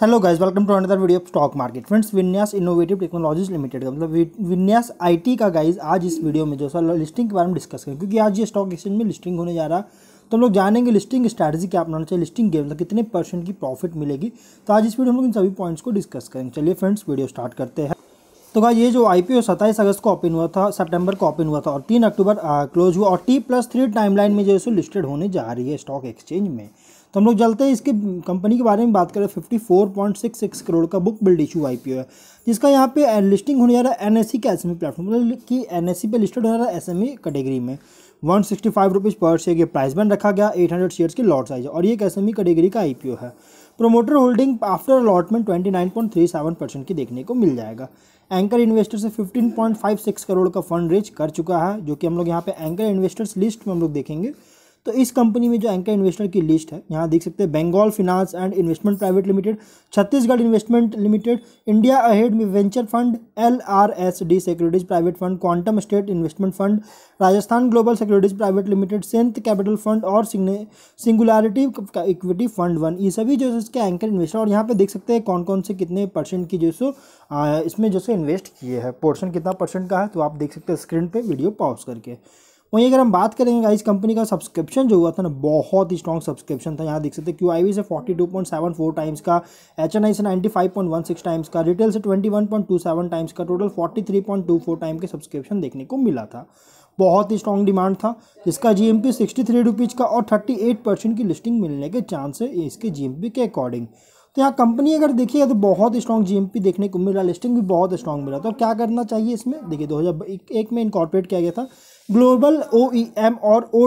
hello guys welcome to another video of stock market friends Vinyas innovative technologies limited का मतलब विन्यास IT का guys आज इस वीडियो में जो सर लिस्टिंग के बारे में डिस्कस करें क्योंकि आज ये स्टॉक एक्सचेंज में लिस्टिंग होने जा रहा है तो हम लोग जानेंगे लिस्टिंग स्ट्रैटेजी क्या अपनाना चाहिए लिस्टिंग गेम मतलब कितने परसेंट की प्रॉफिट मिलेगी तो आज इस वीडियो में हम लोग इन सभी पॉइंट्स को डिस्कस करेंगे चलिए फ्रेंड्स वीडियो स्टार्ट करते हैं तो कहा ये जो आई पी ओ सत्ताईस अगस्त को ओपन हुआ था सितंबर को ओपन हुआ था और तीन अक्टूबर क्लोज हुआ और टी प्लस थ्री टाइमलाइन में जो है सो लिस्टेड होने जा रही है स्टॉक एक्सचेंज में तो हम लोग चलते हैं इसके कंपनी के बारे में बात करें fifty four point six six crore का बुक बिल्ड इशू आई है जिसका यहाँ पे लिस्टिंग होने जा रहा है एन एस सी के एस एम ई प्लेटफॉर्म मतलब कि एन एस सी पे लिस्टेड हो रहा है एस एम ई कैटेगरी में वन सिक्सटी फाइव रुपीज़ पर शेयर के प्राइस बैंड रखा गया एट हंड्रेड शेयर्स की लॉट साइज और ये एक एस एम ई कैटेगरी का आई पी ओ है promoter holding after allotment seven percent की देखने को मिल जाएगा एंकर इन्वेस्टर से fifteen point five six crore का फंड रेज कर चुका है जो कि हम लोग यहाँ पे एंकर इन्वेस्टर्स लिस्ट में हम लोग देखेंगे तो इस कंपनी में जो एंकर इन्वेस्टर की लिस्ट है यहाँ देख सकते हैं Bengal finance and investment private limited Chhattisgarh investment limited India ahead में venture fund L R S D securities private fund quantum state investment fund Rajasthan global securities private limited saint capital fund और singularity equity fund one ये सभी जो इसके anchor investor और यहाँ पे देख सकते हैं कौन कौन से कितने परसेंट की जो सो इसमें जो सो इन्वेस्ट किए हैं पोर्शन कितना परसेंट का है तो आप देख सकते हैं स्क्रीन पे वीडियो पॉज करके वहीं अगर हम बात करेंगे गाइस कंपनी का सब्सक्रिप्शन जो हुआ था ना बहुत ही स्ट्रॉन्ग सब्सक्रिप्शन था यहाँ देख सकते क्यू आई से forty two point seven four times का एच एन आई से five point one six times का रिटेल से twenty one point two seven times का टोटल फोर टाइम के सब्सक्रिप्शन देखने को मिला था बहुत ही स्ट्रॉन्ग डिमांड था जिसका जी एम पी का और थर्टी एट परसेंट की लिस्टिंग मिलने के चांस है इसके जी एम पी के अकॉर्डिंग तो यहाँ कंपनी अगर देखिए तो बहुत स्ट्रॉन्ग जीएमपी देखने को मिला लिस्टिंग भी बहुत स्ट्रॉन्ग मिला तो क्या करना चाहिए इसमें देखिए दो हज़ार एक में इनकॉर्पोरेट किया गया था ग्लोबल ओ e और ओ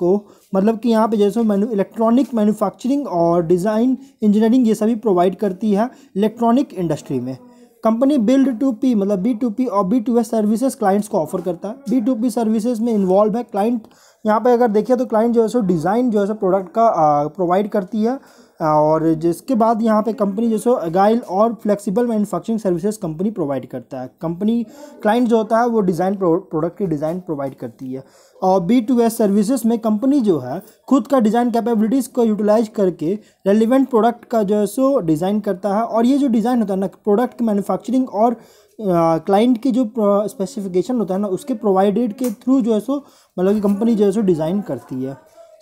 को मतलब कि यहाँ पे जैसे इलेक्ट्रॉनिक मैन्युफैक्चरिंग और डिज़ाइन इंजीनियरिंग ये सभी प्रोवाइड करती है इलेक्ट्रॉनिक इंडस्ट्री में कंपनी बिल्ड टू पी मतलब बी टू पी और B to S services clients को ऑफर करता है बी टू पी सर्विसेज में इन्वॉल्व है क्लाइंट यहाँ पे अगर देखिए तो क्लाइंट जो है सो डिज़ाइन जो है सो प्रोडक्ट का प्रोवाइड करती है और जिसके बाद यहाँ पे कंपनी जो सो अगाइल और flexible manufacturing services company provide करता है कंपनी क्लाइंट जो होता है वो डिज़ाइन प्रोडक्ट की डिज़ाइन प्रोवाइड करती है और बी टू एस सर्विसेज में कंपनी जो है खुद का डिज़ाइन कैपेबिलिटीज़ को यूटिलाइज करके रेलिवेंट प्रोडक्ट का जो है सो डिज़ाइन करता है और ये जो डिज़ाइन होता है ना प्रोडक्ट की मैनुफैक्चरिंग और क्लाइंट की जो स्पेसिफिकेशन होता है ना उसके प्रोवाइडेड के थ्रू जो है सो मतलब कि कंपनी जो है सो डिज़ाइन करती है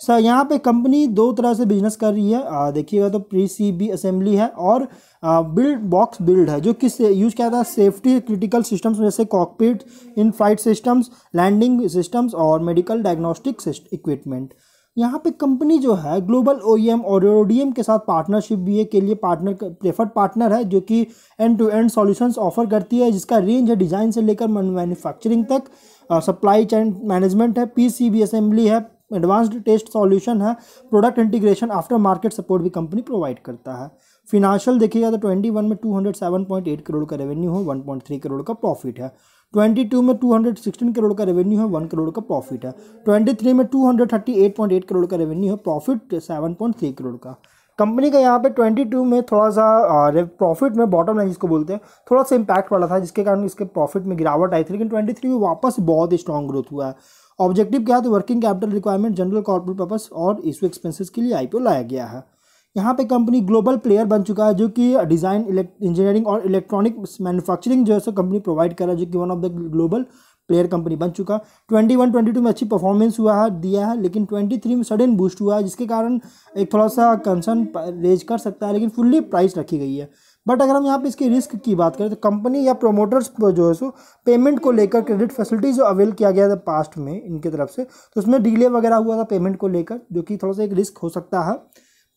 सर यहाँ पे कंपनी दो तरह से बिजनेस कर रही है देखिएगा तो प्री सी बी असेंबली है और बिल्ड बॉक्स बिल्ड है जो कि यूज किया था सेफ्टी क्रिटिकल सिस्टम्स जैसे cockpit in flight systems landing systems और मेडिकल डायग्नोस्टिक इक्विपमेंट यहाँ पे कंपनी जो है ग्लोबल ओ e और ओ के साथ पार्टनरशिप भी है के लिए पार्टनर प्रेफर्ड पार्टनर है जो कि end to end solutions offer करती है जिसका रेंज है डिज़ाइन से लेकर मैन्युफैक्चरिंग तक सप्लाई चैन मैनेजमेंट है पीसीबी असेंबली है एडवांस्ड टेस्ट सॉल्यूशन है product integration after market support भी कंपनी प्रोवाइड करता है फिनांशियल देखिएगा तो ट्वेंटी वन में two hundred seven point eight crore का रेवेन्यू है वन पॉइंट थ्री करोड़ का प्रॉफिट है ट्वेंटी टू में टू हंड्रेड सिक्सटीन करोड़ का रेवेन्यू है वन करोड़ का प्रॉफिट है ट्वेंटी थ्री में two hundred thirty eight point eight crore का रेवेन्यू है profit seven point three crore का कंपनी का यहाँ पे टू में थोड़ा सा प्रॉफिट में बॉटम लाइन जिसको बोलते हैं थोड़ा सा इंपैक्ट पड़ा था जिसके कारण इसके प्रॉफिट में गिरावट आई थी लेकिन ट्वेंटी थ्री में वापस बहुत ही स्ट्रॉन्ग ग्रोथ हुआ है ऑब्जेक्टिव क्या है working capital requirement general corporate purpose और इशू एक्सपेंसेस के लिए आईपीओ लाया गया है यहाँ पे कंपनी ग्लोबल प्लेयर बन चुका है जो कि डिज़ाइन इंजीनियरिंग और इलेक्ट्रॉनिक मैन्युफैक्चरिंग जो है सो कंपनी प्रोवाइड कर रहा है जो कि one of the global player company बन चुका ट्वेंटी वन ट्वेंटी टू में अच्छी परफॉर्मेंस हुआ है दिया है लेकिन ट्वेंटी थ्री में सडन बूस्ट हुआ है जिसके कारण एक थोड़ा सा कंसर्न रेज कर सकता है लेकिन फुल्ली प्राइस रखी गई है बट अगर हम यहाँ पे इसकी रिस्क की बात करें तो कंपनी या प्रोमोटर्स जो है सो पेमेंट को लेकर क्रेडिट फैसिलिटी जो अवेल किया गया था पास्ट में इनके तरफ से तो उसमें डिले वगैरह हुआ था पेमेंट को लेकर जो कि थोड़ा सा एक रिस्क हो सकता है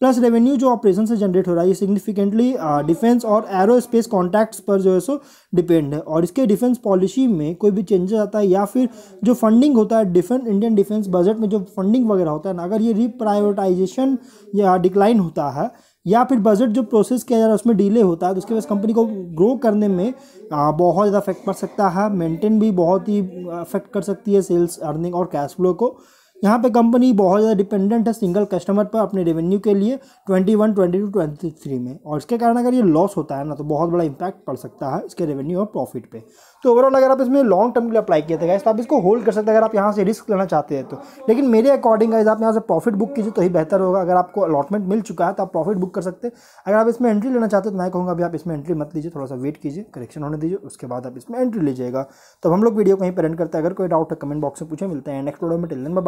प्लस रेवेन्यू जो ऑपरेशन से जनरेट हो रहा है ये सिग्निफिकेंटली डिफेंस uh, और एरो स्पेस कॉन्टैक्ट्स पर जो है सो डिपेंड है और इसके डिफेंस पॉलिसी में कोई भी चेंजेस आता है या फिर जो फंडिंग होता है डिफेंस इंडियन डिफेंस बजट में जो फंडिंग वगैरह होता है ना अगर ये रिप्रायोरिटाइजेशन या डिक्लाइन होता है या फिर बजट जो प्रोसेस किया जा रहा है उसमें डिले होता है तो उसके वजह से कंपनी को ग्रो करने में बहुत ज़्यादा अफेक्ट पड़ सकता है मेंटेन भी बहुत ही अफेक्ट कर सकती है सेल्स अर्निंग और कैश फ्लो को यहाँ पे कंपनी बहुत ज़्यादा डिपेंडेंट है सिंगल कस्टमर पर अपने रेवेन्यू के लिए twenty one twenty two twenty three में और इसके कारण अगर ये लॉस होता है ना तो बहुत बड़ा इंपैक्ट पड़ सकता है इसके रेवेन्यू और प्रॉफिट पे तो ओवरऑल अगर आप इसमें लॉन्ग टर्म के लिए अप्लाई किया था तो आप इसको होल्ड कर सकते हैं अगर आप यहाँ से रिस्क लेना चाहते हैं तो लेकिन मेरे अकॉर्डिंग अगर आप यहाँ से प्रॉफिट बुक कीजिए तो ही बेहतर होगा अगर आपको अलॉटमेंट मिल चुका है तो आप प्रॉफिट बुक कर सकते हैं अगर आप इसमें एंट्री लेना चाहते हैं तो मैं कहूँगा अभी आप इसमें एंट्री मत लीजिए थोड़ा सा वेट कीजिए करेक्शन होने दीजिए उसके बाद आप इसमें एंट्री लीजिएगा तो हम लोग वीडियो कहीं पर एंड करते हैं अगर कोई डाउट है कमेंट बॉक्स में पूछे मिलते हैं नेक्स्ट वीडियो में टिल